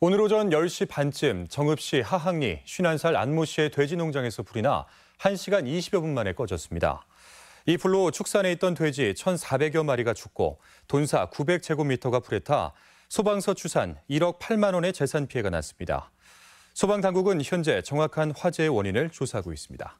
오늘 오전 10시 반쯤 정읍시 하항리 51살 안모 씨의 돼지 농장에서 불이 나 1시간 20여 분 만에 꺼졌습니다. 이 불로 축산에 있던 돼지 1,400여 마리가 죽고 돈사 900제곱미터가 불에 타 소방서 추산 1억 8만 원의 재산 피해가 났습니다. 소방당국은 현재 정확한 화재의 원인을 조사하고 있습니다.